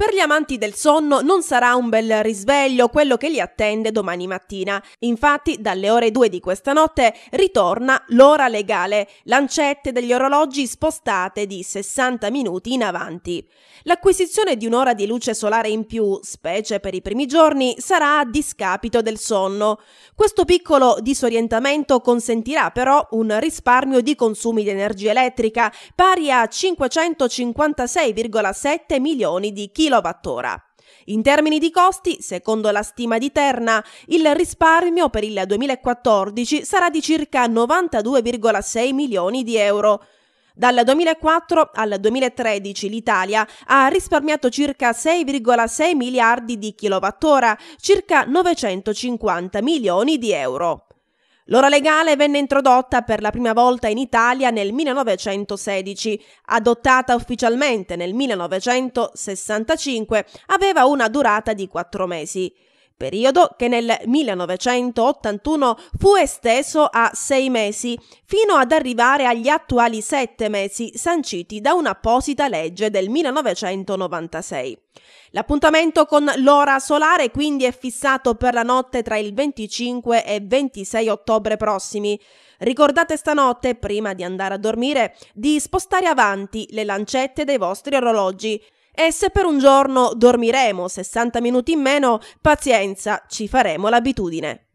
Per gli amanti del sonno non sarà un bel risveglio quello che li attende domani mattina. Infatti, dalle ore 2 di questa notte ritorna l'ora legale, lancette degli orologi spostate di 60 minuti in avanti. L'acquisizione di un'ora di luce solare in più, specie per i primi giorni, sarà a discapito del sonno. Questo piccolo disorientamento consentirà però un risparmio di consumi di energia elettrica pari a 556,7 milioni di kWh kWh. In termini di costi, secondo la stima di Terna, il risparmio per il 2014 sarà di circa 92,6 milioni di euro. Dal 2004 al 2013 l'Italia ha risparmiato circa 6,6 miliardi di kWh, circa 950 milioni di euro. L'ora legale venne introdotta per la prima volta in Italia nel 1916, adottata ufficialmente nel 1965, aveva una durata di quattro mesi periodo che nel 1981 fu esteso a sei mesi, fino ad arrivare agli attuali sette mesi sanciti da un'apposita legge del 1996. L'appuntamento con l'ora solare quindi è fissato per la notte tra il 25 e 26 ottobre prossimi. Ricordate stanotte, prima di andare a dormire, di spostare avanti le lancette dei vostri orologi e se per un giorno dormiremo 60 minuti in meno, pazienza, ci faremo l'abitudine.